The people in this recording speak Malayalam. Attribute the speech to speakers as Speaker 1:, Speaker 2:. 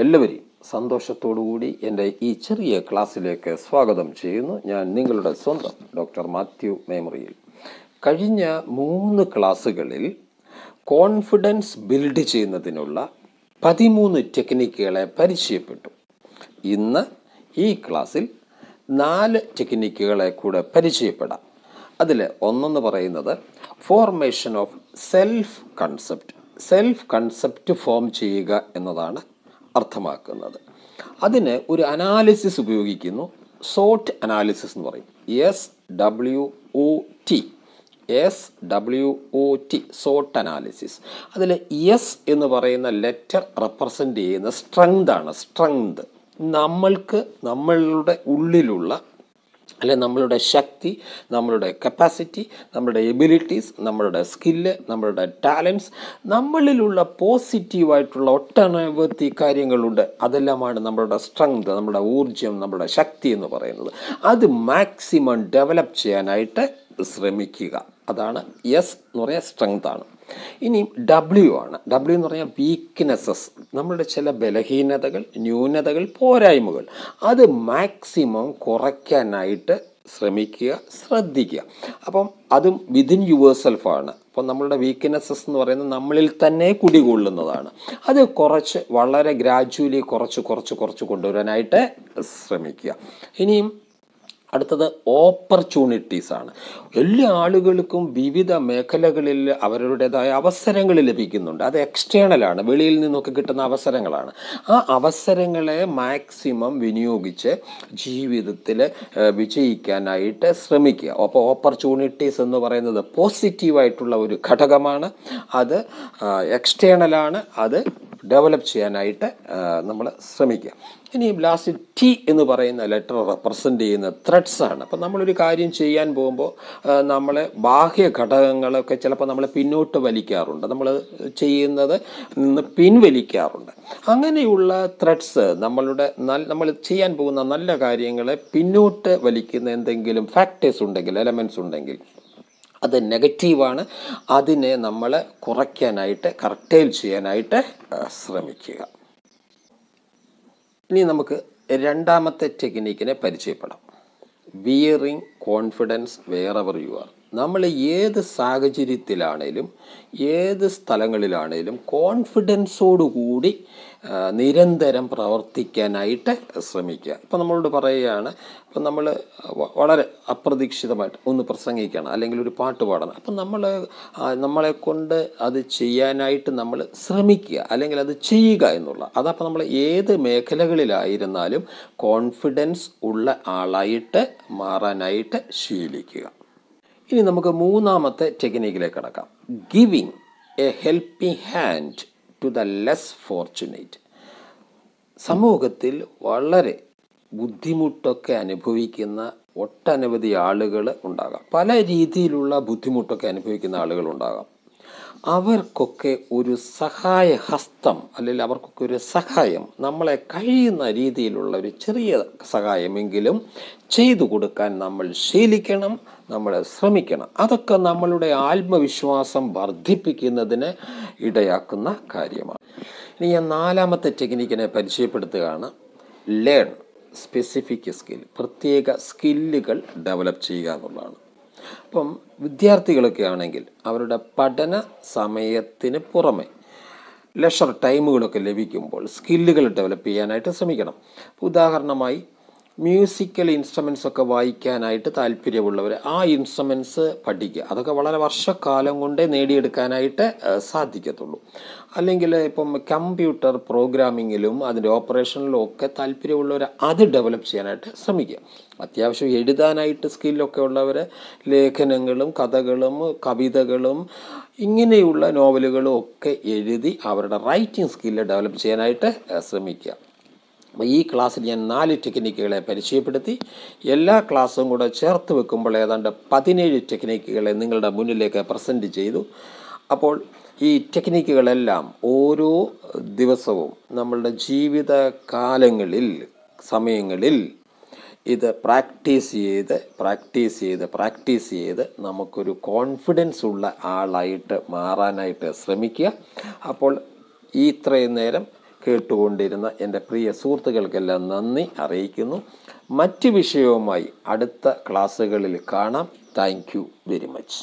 Speaker 1: എല്ലാവരെയും സന്തോഷത്തോടുകൂടി എൻ്റെ ഈ ചെറിയ ക്ലാസ്സിലേക്ക് സ്വാഗതം ചെയ്യുന്നു ഞാൻ നിങ്ങളുടെ സ്വന്തം ഡോക്ടർ മാത്യു മെമ്മറിയിൽ കഴിഞ്ഞ മൂന്ന് ക്ലാസ്സുകളിൽ കോൺഫിഡൻസ് ബിൽഡ് ചെയ്യുന്നതിനുള്ള പതിമൂന്ന് ടെക്നിക്കുകളെ പരിചയപ്പെട്ടു ഇന്ന് ഈ ക്ലാസ്സിൽ നാല് ടെക്നിക്കുകളെ കൂടെ പരിചയപ്പെടാം അതിൽ ഒന്നെന്ന് പറയുന്നത് formation of self concept self concept form ചെയ്യുക എന്നതാണ് അർത്ഥമാക്കുന്നത് അതിന് ഒരു അനാലിസിസ് ഉപയോഗിക്കുന്നു സോട്ട് അനാലിസിസ് എന്ന് പറയും S W O T S W O T സോട്ട് അനാലിസിസ് അതിൽ എസ് എന്ന് പറയുന്ന ലെറ്റർ റെപ്രസെൻ്റ് ചെയ്യുന്ന സ്ട്രെങ്ത് ആണ് സ്ട്രെങ്ത് നമ്മൾക്ക് നമ്മളുടെ ഉള്ളിലുള്ള അല്ലെ നമ്മളുടെ ശക്തി നമ്മളുടെ കപ്പാസിറ്റി നമ്മളുടെ എബിലിറ്റീസ് നമ്മളുടെ സ്കില്ല് നമ്മളുടെ ടാലൻസ് നമ്മളിലുള്ള പോസിറ്റീവായിട്ടുള്ള ഒട്ടനവധി കാര്യങ്ങളുണ്ട് അതെല്ലാമാണ് നമ്മളുടെ സ്ട്രെങ്ത് നമ്മുടെ ഊർജ്ജം നമ്മുടെ ശക്തി എന്ന് പറയുന്നത് അത് മാക്സിമം ഡെവലപ്പ് ചെയ്യാനായിട്ട് ശ്രമിക്കുക അതാണ് യെസ് എന്ന് പറയുക സ്ട്രെങ്ത് ആണ് ഇനി ഡബ്ല്യു ആണ് ഡബ്ല്യു എന്ന് പറഞ്ഞാൽ വീക്ക്നെസ്സസ് നമ്മളുടെ ചില ബലഹീനതകൾ ന്യൂനതകൾ പോരായ്മകൾ അത് മാക്സിമം കുറയ്ക്കാനായിട്ട് ശ്രമിക്കുക ശ്രദ്ധിക്കുക അപ്പം അതും വിതിൻ യുവർ സെൽഫാണ് അപ്പം നമ്മളുടെ വീക്ക്നെസ്സസ് എന്ന് പറയുന്നത് നമ്മളിൽ തന്നെ കുടികൊള്ളുന്നതാണ് അത് കുറച്ച് വളരെ ഗ്രാജുവലി കുറച്ച് കുറച്ച് കുറച്ച് കൊണ്ടുവരാനായിട്ട് ശ്രമിക്കുക ഇനിയും അടുത്തത് ഓപ്പർച്യൂണിറ്റീസ് ആണ് എല്ലാ ആളുകൾക്കും വിവിധ മേഖലകളിൽ അവരുടേതായ അവസരങ്ങൾ ലഭിക്കുന്നുണ്ട് അത് എക്സ്റ്റേണലാണ് വെളിയിൽ നിന്നൊക്കെ കിട്ടുന്ന അവസരങ്ങളാണ് ആ അവസരങ്ങളെ മാക്സിമം വിനിയോഗിച്ച് ജീവിതത്തിൽ വിജയിക്കാനായിട്ട് ശ്രമിക്കുക അപ്പോൾ ഓപ്പർച്യൂണിറ്റീസ് എന്ന് പറയുന്നത് പോസിറ്റീവായിട്ടുള്ള ഒരു ഘടകമാണ് അത് എക്സ്റ്റേണലാണ് അത് ഡെവലപ്പ് ചെയ്യാനായിട്ട് നമ്മൾ ശ്രമിക്കുക ഇനി ലാസ്റ്റ് ടി എന്ന് പറയുന്ന ലെറ്റർ റെപ്രസെൻ്റ് ചെയ്യുന്ന ത്രെഡ്സ് ആണ് അപ്പം നമ്മളൊരു കാര്യം ചെയ്യാൻ പോകുമ്പോൾ നമ്മളെ ബാഹ്യ ഘടകങ്ങളൊക്കെ ചിലപ്പോൾ നമ്മളെ പിന്നോട്ട് വലിക്കാറുണ്ട് നമ്മൾ ചെയ്യുന്നത് നിന്ന് പിൻവലിക്കാറുണ്ട് അങ്ങനെയുള്ള ത്രെഡ്സ് നമ്മളുടെ നമ്മൾ ചെയ്യാൻ പോകുന്ന നല്ല കാര്യങ്ങളെ പിന്നോട്ട് വലിക്കുന്ന എന്തെങ്കിലും ഫാക്ടേഴ്സ് ഉണ്ടെങ്കിൽ എലമെൻറ്റ്സ് ഉണ്ടെങ്കിൽ അത് നെഗറ്റീവാണ് അതിനെ നമ്മൾ കുറയ്ക്കാനായിട്ട് കറക്റ്റൈൽ ചെയ്യാനായിട്ട് ശ്രമിക്കുക ഇനി നമുക്ക് രണ്ടാമത്തെ ടെക്നിക്കിനെ പരിചയപ്പെടാം wearing confidence wherever you are നമ്മൾ ഏത് സാഹചര്യത്തിലാണേലും ഏത് സ്ഥലങ്ങളിലാണേലും കൂടി നിരന്തരം പ്രവർത്തിക്കാനായിട്ട് ശ്രമിക്കുക ഇപ്പം നമ്മളോട് പറയുകയാണ് ഇപ്പം നമ്മൾ വളരെ അപ്രതീക്ഷിതമായിട്ട് ഒന്ന് പ്രസംഗിക്കണം അല്ലെങ്കിൽ ഒരു പാട്ട് പാടണം അപ്പം നമ്മൾ നമ്മളെ കൊണ്ട് അത് ചെയ്യാനായിട്ട് നമ്മൾ ശ്രമിക്കുക അല്ലെങ്കിൽ അത് ചെയ്യുക എന്നുള്ള അതപ്പോൾ നമ്മൾ ഏത് മേഖലകളിലായിരുന്നാലും കോൺഫിഡൻസ് ഉള്ള ആളായിട്ട് മാറാനായിട്ട് ശീലിക്കുക ഇനി നമുക്ക് മൂന്നാമത്തെ ടെക്നിക്കിലേക്ക് കടക്കാം giving a helping hand to the less fortunate സമൂഹത്തിൽ വളരെ ബുദ്ധിമുട്ടൊക്കെ അനുഭവിക്കുന്ന ഒട്ടനവധി ആളുകൾ ഉണ്ടാകാം പല രീതിയിലുള്ള ബുദ്ധിമുട്ടൊക്കെ അനുഭവിക്കുന്ന ആളുകൾ ഉണ്ടാകാം അവർക്കൊക്കെ ഒരു സഹായ ഹസ്തം അല്ലെങ്കിൽ അവർക്കൊക്കെ ഒരു സഹായം നമ്മളെ കഴിയുന്ന രീതിയിലുള്ള ഒരു ചെറിയ സഹായമെങ്കിലും ചെയ്തു കൊടുക്കാൻ നമ്മൾ ശീലിക്കണം നമ്മൾ ശ്രമിക്കണം അതൊക്കെ നമ്മളുടെ ആത്മവിശ്വാസം വർദ്ധിപ്പിക്കുന്നതിന് ഇടയാക്കുന്ന കാര്യമാണ് ഇനി ഞാൻ നാലാമത്തെ ടെക്നിക്കിനെ പരിചയപ്പെടുത്തുകയാണ് ലേൺ സ്പെസിഫിക് സ്കിൽ പ്രത്യേക സ്കില്ലുകൾ ഡെവലപ്പ് ചെയ്യുക എന്നുള്ളതാണ് അപ്പം വിദ്യാർത്ഥികളൊക്കെ ആണെങ്കിൽ അവരുടെ പഠന സമയത്തിന് പുറമെ ലഷർ ടൈമുകളൊക്കെ ലഭിക്കുമ്പോൾ സ്കില്ലുകൾ ഡെവലപ്പ് ചെയ്യാനായിട്ട് ശ്രമിക്കണം ഉദാഹരണമായി മ്യൂസിക്കൽ ഇൻസ്ട്രുമെൻസ് ഒക്കെ വായിക്കാനായിട്ട് താല്പര്യമുള്ളവർ ആ ഇൻസ്ട്രുമെൻസ് പഠിക്കുക അതൊക്കെ വളരെ വർഷക്കാലം കൊണ്ടേ നേടിയെടുക്കാനായിട്ട് സാധിക്കത്തുള്ളൂ അല്ലെങ്കിൽ ഇപ്പം കമ്പ്യൂട്ടർ പ്രോഗ്രാമിങ്ങിലും അതിൻ്റെ ഓപ്പറേഷനിലും ഒക്കെ താല്പര്യമുള്ളവർ അത് ഡെവലപ്പ് ചെയ്യാനായിട്ട് ശ്രമിക്കുക അത്യാവശ്യം എഴുതാനായിട്ട് സ്കില്ലൊക്കെ ഉള്ളവർ ലേഖനങ്ങളും കഥകളും കവിതകളും ഇങ്ങനെയുള്ള നോവലുകളും ഒക്കെ എഴുതി അവരുടെ റൈറ്റിംഗ് സ്കില്ല് ഡെവലപ്പ് ചെയ്യാനായിട്ട് ശ്രമിക്കുക ഈ ക്ലാസ്സിൽ ഞാൻ നാല് ടെക്നിക്കുകളെ പരിചയപ്പെടുത്തി എല്ലാ ക്ലാസ്സും കൂടെ ചേർത്ത് വെക്കുമ്പോൾ ഏതാണ്ട് പതിനേഴ് ടെക്നിക്കുകളെ നിങ്ങളുടെ മുന്നിലേക്ക് പ്രസൻറ്റ് ചെയ്തു അപ്പോൾ ഈ ടെക്നിക്കുകളെല്ലാം ഓരോ ദിവസവും നമ്മളുടെ ജീവിത കാലങ്ങളിൽ സമയങ്ങളിൽ ഇത് പ്രാക്ടീസ് ചെയ്ത് പ്രാക്ടീസ് ചെയ്ത് പ്രാക്ടീസ് ചെയ്ത് നമുക്കൊരു കോൺഫിഡൻസ് ഉള്ള ആളായിട്ട് മാറാനായിട്ട് ശ്രമിക്കുക അപ്പോൾ ഈ ഇത്രയും നേരം കേട്ടുകൊണ്ടിരുന്ന എൻ്റെ പ്രിയ സുഹൃത്തുക്കൾക്കെല്ലാം നന്ദി അറിയിക്കുന്നു മറ്റ് വിഷയവുമായി അടുത്ത ക്ലാസ്സുകളിൽ കാണാം താങ്ക് വെരി മച്ച്